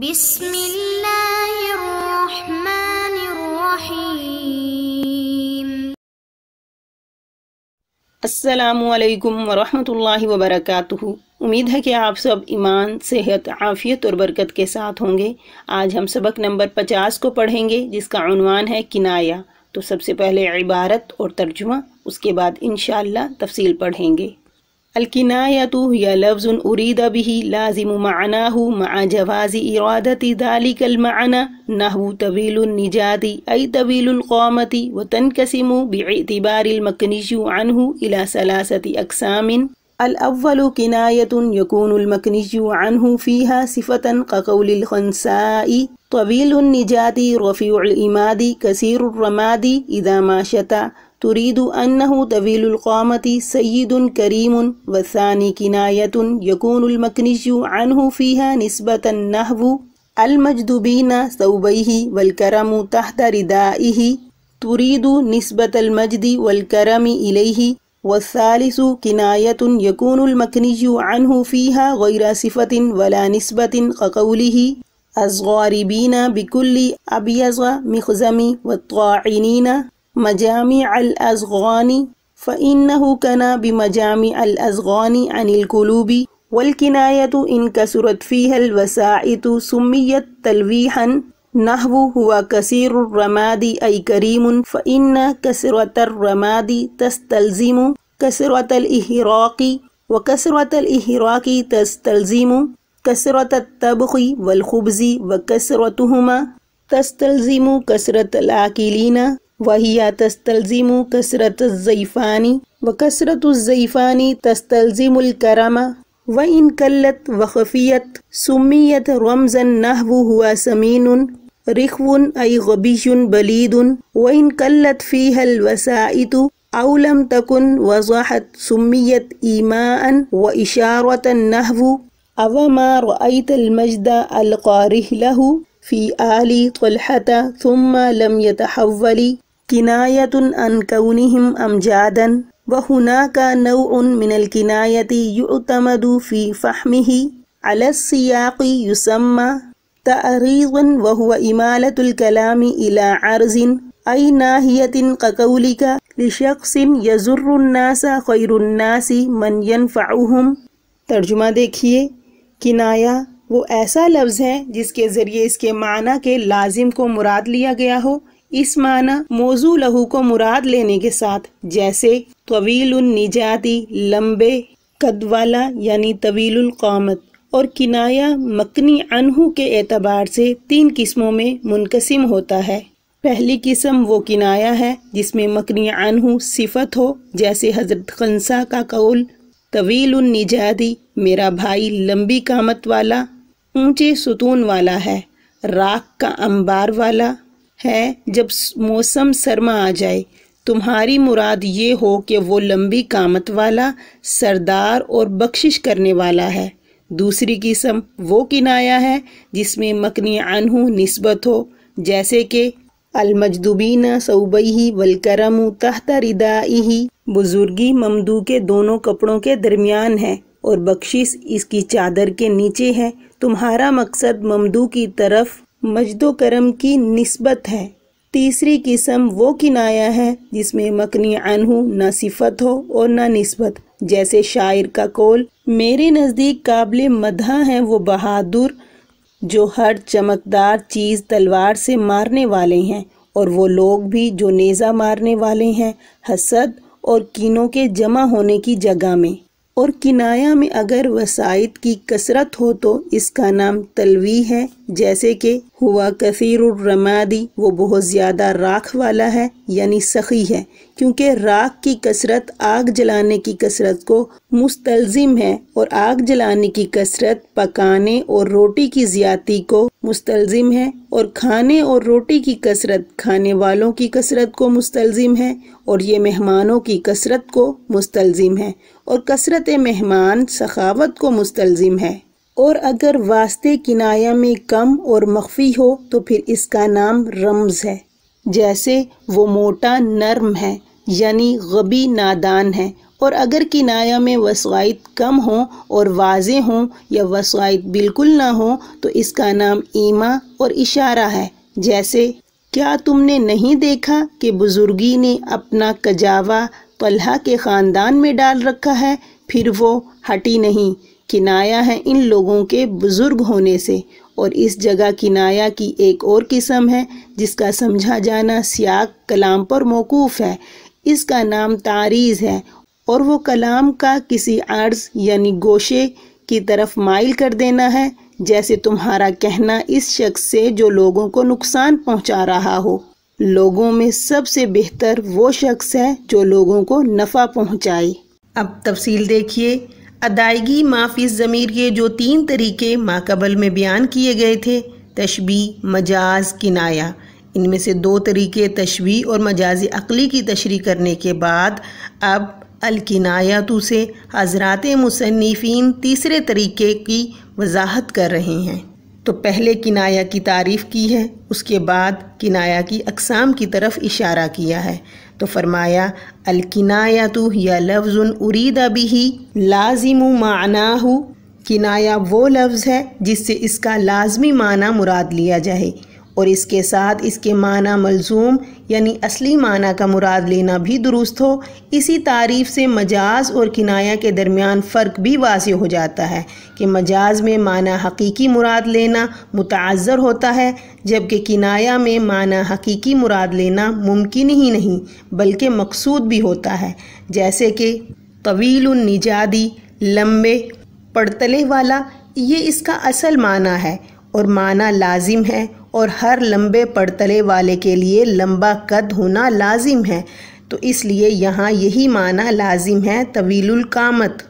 بسم الله الرحمن الرحيم उम्मीद है कि आप सब ईमान सेहत आफियत और बरकत के साथ होंगे आज हम सबक नंबर पचास को पढ़ेंगे जिसका अनवान है किनाया तो सबसे पहले इबारत और तर्जुमा उसके बाद इन तफसील पढ़ेंगे الكناية هي لفظ أريد به لازم معناه مع جواز إرادة ذلك المعنى نحو طويل النجاة أي طويل القامة وتنقسم باعتبار المكنش عنه إلى ثلاثة أقسام الأول كناية يكون المكنش عنه فيها صفة كقول الخنساء طويل النجاة رفيع الإماد كثير الرماد إذا ما شتى تريد أنه طويل القامة سيد كريم والثاني كناية يكون المكنش عنه فيها نسبة نحو المجد بين ثوبيه والكرم تحت ردائه تريد نسبة المجد والكرم إليه والثالث كناية يكون المكنج عنه فيها غير صفة ولا نسبة كقوله الزغاربين بكل أبيض مخزم والطاعنين مجامع الأزغان فإنه كان بمجامع الأزغان عن القلوب والكناية إن كسرت فيها الوسائط سميت تلويحا نحو هو كثير الرماد أي كريم فإن كسرة الرماد تستلزم كسرة الإهراق وكسرة الإهراق تستلزم كسرة الطبخ والخبز وكسرتهما تستلزم كسرة الآكلين وهي تستلزم كسرة الزيفان وكسرة الزيفان تستلزم الكرامة وإن كلت وخفيت سميت رمزا نهو هو سمين رخو أي غبيش بليد وإن كلت فيها الوسائط أو لم تكن وضحت سميت إيماء وإشارة أو ما رأيت المجد القاره له في آل طلحة ثم لم يتحول किनायत अन कौनहम अमजादन वहुना का नव मिन किनायती युतमदु फ़ी फ़हमी अलसियाकी युसम्मा तरीज़ वहुव इमालतुलकलामी इला अर्ज़िन अई नाहियतिन ककौली का लिशख्सिन यजुर्नासा खैरुन्नासी मन यनफ़ाउहम तर्जुमा देखिए किनाया वो ऐसा लफ्ज़ है जिसके ज़रिए इसके माना के लाजिम को मुराद लिया गया हो इस माना मौजू लहू को मुराद लेने के साथ जैसे तवील निजाती लंबे कद वाला यानी तवील कौमत और किनाया मकनी अनहू के एतबार से तीन किस्मों में मुनकसिम होता है पहली किस्म वो किनाया है जिसमें मकनी अनहू सिफत हो जैसे हजरत खनसा का कौल तवील निजादी मेरा भाई लंबी कामत वाला ऊंचे सुतून वाला है राख का अंबार वाला है जब मौसम सरमा आ जाए तुम्हारी मुराद ये हो कि वो लंबी कामत वाला सरदार और बख्शिश करने वाला है दूसरी किस्म वो किनाया है जिसमें मकनी अनहू नस्बत हो जैसे कि अलमजदूबीना सऊबई वलकरम तहत रिदाई बुजुर्गी ममदू के दोनों कपड़ों के दरमियान है और बख्शिश इसकी चादर के नीचे है तुम्हारा मकसद ममदू की तरफ मजदो करम की नस्बत है तीसरी किस्म वो किनाया है जिसमें मकनी अनहू न सिफत हो और न नस्बत जैसे शायर का कोल मेरे नज़दीक काबिल मदहा हैं वो बहादुर जो हर चमकदार चीज़ तलवार से मारने वाले हैं और वो लोग भी जो नेज़ा मारने वाले हैं हसद और कीनों के जमा होने की जगह में और किनाया में अगर वसाइत की कसरत हो तो इसका नाम तलवी है जैसे कि हुआ कसीर रमादी वो बहुत ज़्यादा राख वाला है यानी सखी है क्योंकि राख की कसरत आग जलाने की कसरत को मुस्तलजिम है और आग जलाने की कसरत पकाने और रोटी की ज्यादा को मुस्तलजिम है और खाने और रोटी की कसरत खाने वालों की कसरत को मुस्तलजिम है और ये मेहमानों की कसरत को मुस्तलजिम है और कसरत मेहमान सखावत को मुस्तलजिम है और अगर वास्ते किनाया में कम और मख्फी हो तो फिर इसका नाम रमज़ है जैसे वो मोटा नर्म है यानी गबी नादान है और अगर किनाया में वसवाइत कम हो और वाजे हों या वसवाइत बिल्कुल ना हो तो इसका नाम ईमा और इशारा है जैसे क्या तुमने नहीं देखा कि बुज़ुर्गी ने अपना कजावा पल्हा के ख़ानदान में डाल रखा है फिर वो हटी नहीं किनाया है इन लोगों के बुज़ुर्ग होने से और इस जगह किनाया की एक और किस्म है जिसका समझा जाना सियाक कलाम पर मौकूफ़ है इसका नाम तारीज़ है और वो कलाम का किसी अर्ज यानी गोशे की तरफ माइल कर देना है जैसे तुम्हारा कहना इस शख्स से जो लोगों को नुकसान पहुंचा रहा हो लोगों में सबसे बेहतर वो शख्स है जो लोगों को नफ़ा पहुंचाए अब तफसील देखिए अदायगी माफी ज़मीर के जो तीन तरीके माकबल में बयान किए गए थे तशबी मजाज किनाया इनमें से दो तरीके तशबी और मजाज अकली की तशरी करने के बाद अब अलकिनायातु से हजरात मुसनफिन तीसरे तरीके की वजाहत कर रहे हैं तो पहले किनाया की तारीफ़ की है उसके बाद किनाया की अकसाम की तरफ इशारा किया है तो फरमाया अलकिनाया तो यह लफ्ज़ उरीदा भी लाजिम माना हो किनाया वो लफ्ज़ है जिससे इसका लाजमी माना मुराद लिया जाए और इसके साथ इसके माना मलजूम यानी असली माना का मुराद लेना भी दुरुस्त हो इसी तारीफ से मजाज और किनाया के दरमियान फ़र्क भी वाज हो जाता है कि मजाज में माना हकीकी मुराद लेना मुतर होता है जबकि किनाया में माना हकीकी मुराद लेना मुमकिन ही नहीं बल्कि मकसूद भी होता है जैसे कि तवील निजादी लम्बे पड़तले वाला ये इसका असल माना है और माना लाजिम है और हर लंबे पड़तले वाले के लिए लंबा कद होना लाजिम है तो इसलिए यहाँ यही माना लाजिम है कामत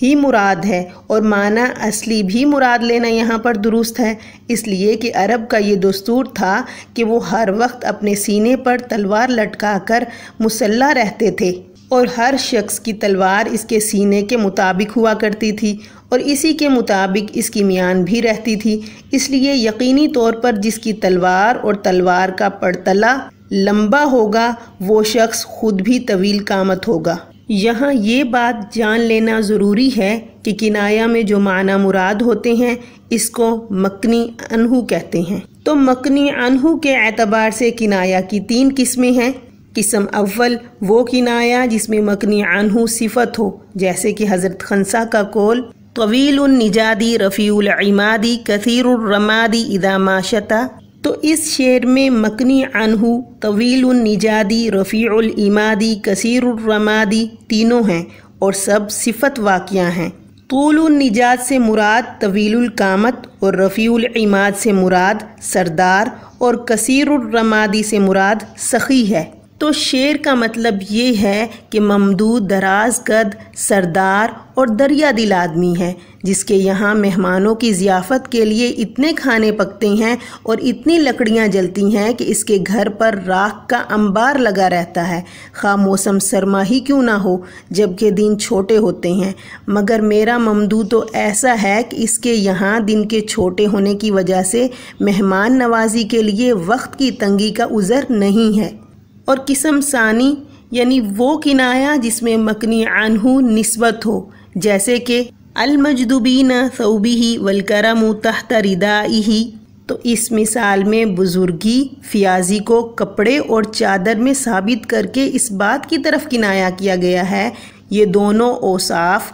ही मुराद है और माना असली भी मुराद लेना यहाँ पर दुरुस्त है इसलिए कि अरब का ये दस्तूर था कि वो हर वक्त अपने सीने पर तलवार लटका कर मुसल्ला रहते थे और हर शख्स की तलवार इसके सीने के मुताबिक हुआ करती थी और इसी के मुताबिक इसकी मियान भी रहती थी इसलिए यकीनी तौर पर जिसकी तलवार और तलवार का पड़तला लंबा होगा वो शख्स खुद भी तवील कामत होगा यहाँ ये बात जान लेना ज़रूरी है कि किनाया में जो माना मुराद होते हैं इसको मकनी अनहू कहते हैं तो मकनी अनहू के एतबार से किनाया की तीन किस्में हैं किस्म अव्वल वो किनाया जिसमें मकनी आनहू सिफत हो जैसे कि हज़रत खनसा का कौल तवील निजादी रफ़ील इमादी कसीरमादी इदामाशता तो इस शेर में मकनी अनहू तवील निजादी रफ़ील इमादी कसीरमादी तीनों हैं और सब सिफत वाक़िया हैं तूल निजात से मुराद तवील कामत और रफ़ील इमाद से मुराद सरदार और कसीरमादी से मुराद सखी है तो शेर का मतलब ये है कि ममदूद दराज गद सरदार और दरिया दिल आदमी है जिसके यहाँ मेहमानों की जियाफत के लिए इतने खाने पकते हैं और इतनी लकड़ियाँ जलती हैं कि इसके घर पर राख का अंबार लगा रहता है खा मौसम सरमा ही क्यों ना हो जबकि दिन छोटे होते हैं मगर मेरा ममदू तो ऐसा है कि इसके यहाँ दिन के छोटे होने की वजह से मेहमान नवाजी के लिए वक्त की तंगी का उज़र नहीं है और किस्म सानी यानी वो किनाया जिसमें मकनी आनहू नस्बत हो जैसे कि अलमजदुबीन सऊबी ही वलकरम तहत रिदाई तो इस मिसाल में बुज़ुर्गी फियाजी को कपड़े और चादर में साबित करके इस बात की तरफ किनाया किया गया है ये दोनों ओसाफ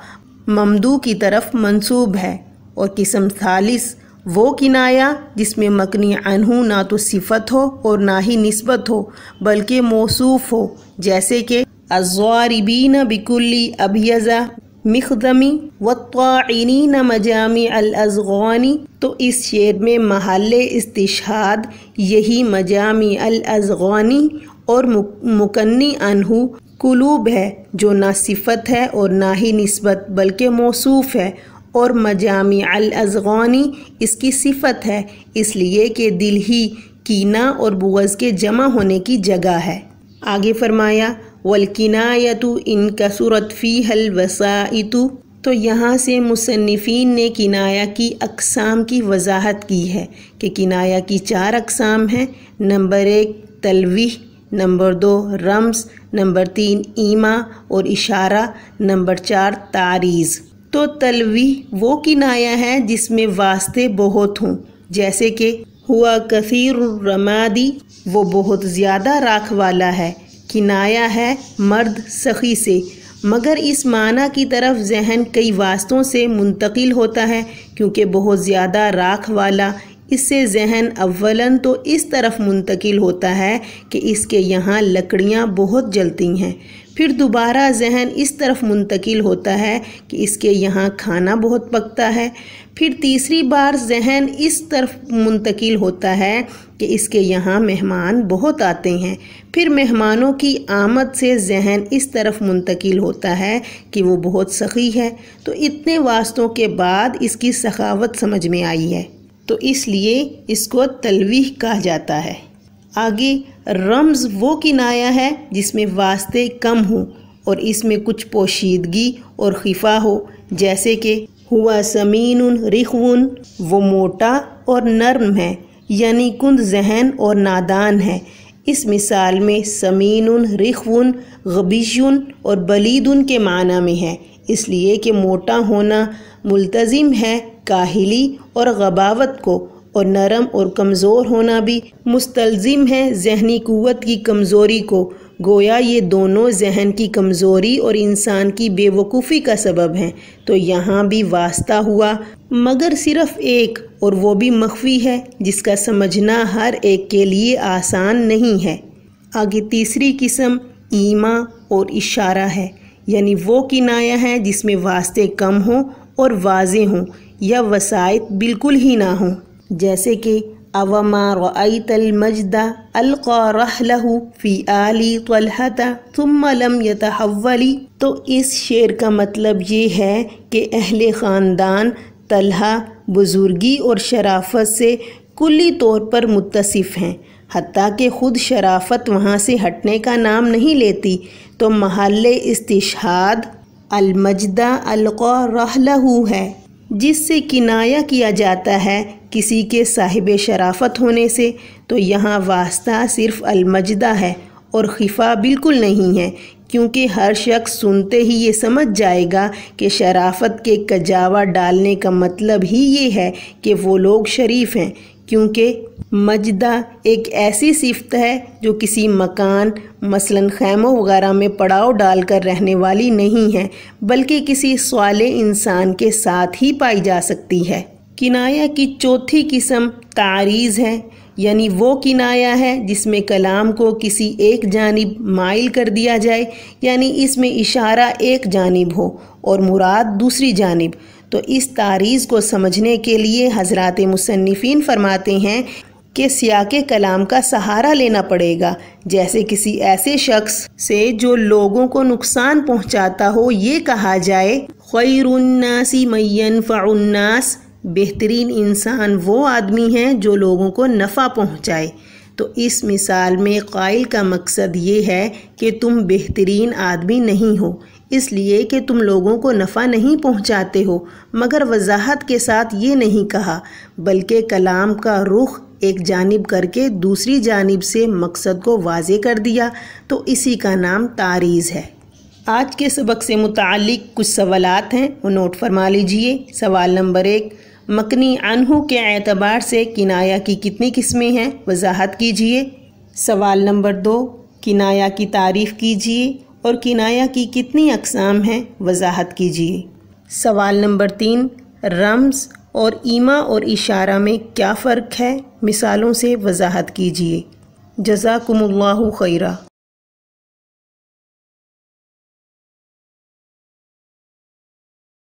ममदू की तरफ मंसूब है और किस्म सालिस वो किनाया जिसमें मकनी अनहू ना तो सिफत हो और ना ही नस्बत हो बल्कि मौसूफ हो जैसे कि अजारबीन बिकुल्ली अभियज़ा मखदमी व मजामी अलगवानी तो इस शेर में महल इसतिशाद यही मजामी अलगवानी और मुकन्नी अनहू कुलूब है जो ना सिफत है और ना ही नस्बत बल्कि मौसूफ है और मजामी अलगौनी इसकी सिफत है इसलिए कि दिल ही कीना और बुगज़ के जमा होने की जगह है आगे फरमाया वलकिनायतु इन कसूरत फ़ी हल वसाइतु तो यहाँ से मुसनफ़ीन ने किनाया की अकसाम की वजाहत की है कि किनाया की चार अकसाम हैं नंबर एक तलवी नंबर दो रम्स नंबर तीन ईमा और इशारा नंबर चार तारीज़ तो तलवी वो किनाया है जिसमें वास्ते बहुत हों जैसे कि हुआ कसीर रमादी वो बहुत ज़्यादा राख वाला है किनाया है मर्द सखी से मगर इस माना की तरफ जहन कई वास्तों से मुंतकिल होता है क्योंकि बहुत ज़्यादा राख वाला इससे जहन अव्वलन तो इस तरफ मुंतकिल होता है कि इसके यहाँ लकड़ियाँ बहुत जलती हैं फिर दोबारा जहन इस तरफ मुंतकिल होता है कि इसके यहाँ खाना बहुत पकता है फिर तीसरी बार जहन इस तरफ मुंतकिल होता है कि इसके यहाँ मेहमान बहुत आते हैं फिर मेहमानों की आमद से जहन इस तरफ मुंतकिल होता है कि वो बहुत सखी है तो इतने वास्तों के बाद इसकी सखावत समझ में आई है तो इसलिए इसको तलवीह कहा जाता है आगे रम्ज वो किनाया है जिसमें वास्ते कम हो और इसमें कुछ पोशीदगी और खिफा हो जैसे कि हुआ समीन रिखवन वो मोटा और नर्म है यानी कुंद जहन और नादान है इस मिसाल में समीन रिखवन गबीशन और बलीदन के माना में है इसलिए कि मोटा होना मुलतज़िम है काहिली और गबावत को और नरम और कमज़ोर होना भी मुस्तलज़िम है जहनी क़वत की कमज़ोरी को गोया ये दोनों जहन की कमज़ोरी और इंसान की बेवकूफ़ी का सबब हैं तो यहाँ भी वास्ता हुआ मगर सिर्फ़ एक और वो भी मख्फी है जिसका समझना हर एक के लिए आसान नहीं है आगे तीसरी किस्म ईमा और इशारा है यानी वो किनाया है जिसमें वास्ते कम हों और वाज हों या वसायत बिल्कुल ही ना हों जैसे कि अवमा रईतलमजदा अलक़ारहू फ़ी आली तलहता तुम यतहवली तो इस शेर का मतलब ये है कि अहल ख़ानदान तलहा बुज़ुर्गी और शराफत से कुली तौर पर मुतसिफ़ हैं हती कि ख़ुद शराफत वहाँ से हटने का नाम नहीं लेती तो महल इस्तिशाद अलमजदा अलक़ारहू है जिससे किनाया किया जाता है किसी के साहिब शराफत होने से तो यहाँ वास्ता सिर्फ अलमजदा है और खिफा बिल्कुल नहीं है क्योंकि हर शख्स सुनते ही ये समझ जाएगा कि शराफत के कजावा डालने का मतलब ही ये है कि वो लोग शरीफ हैं क्योंकि मजदा एक ऐसी सिफत है जो किसी मकान मसलन खैमों वगैरह में पड़ाव डालकर रहने वाली नहीं है बल्कि किसी सवाल इंसान के साथ ही पाई जा सकती है किनाया की चौथी किस्म तारीज़ है यानी वो किनाया है जिसमें कलाम को किसी एक जानब माइल कर दिया जाए यानी इसमें इशारा एक जानब हो और मुराद दूसरी जानब तो इस तारीज़ को समझने के लिए हजरत मुसनफिन फरमाते हैं कि सियाक कलाम का सहारा लेना पड़ेगा जैसे किसी ऐसे शख्स से जो लोगों को नुकसान पहुंचाता हो ये कहा जाए खैरुन्नासी मैन फ़ाउन्नास बेहतरीन इंसान वो आदमी है जो लोगों को नफ़ा पहुंचाए तो इस मिसाल में कायल का मकसद ये है कि तुम बेहतरीन आदमी नहीं हो इसलिए कि तुम लोगों को नफ़ा नहीं पहुंचाते हो मगर वजाहत के साथ ये नहीं कहा बल्कि कलाम का रुख एक जानब करके दूसरी जानब से मकसद को वाज कर दिया तो इसी का नाम तारीज़ है आज के सबक से मुतक कुछ सवालत हैं वो नोट फरमा लीजिए सवाल नंबर एक मकनी अनहू के एतबार से किनाया की कितनी किस्में हैं वजाहत कीजिए सवाल नंबर दो किनाया की तारीफ़ कीजिए और किनाया की कितनी अकसाम हैं वजाहत कीजिए सवाल नंबर तीन रम्स और ईमा और इशारा में क्या फ़र्क है मिसालों से वजाहत कीजिए जजाकुम खैरा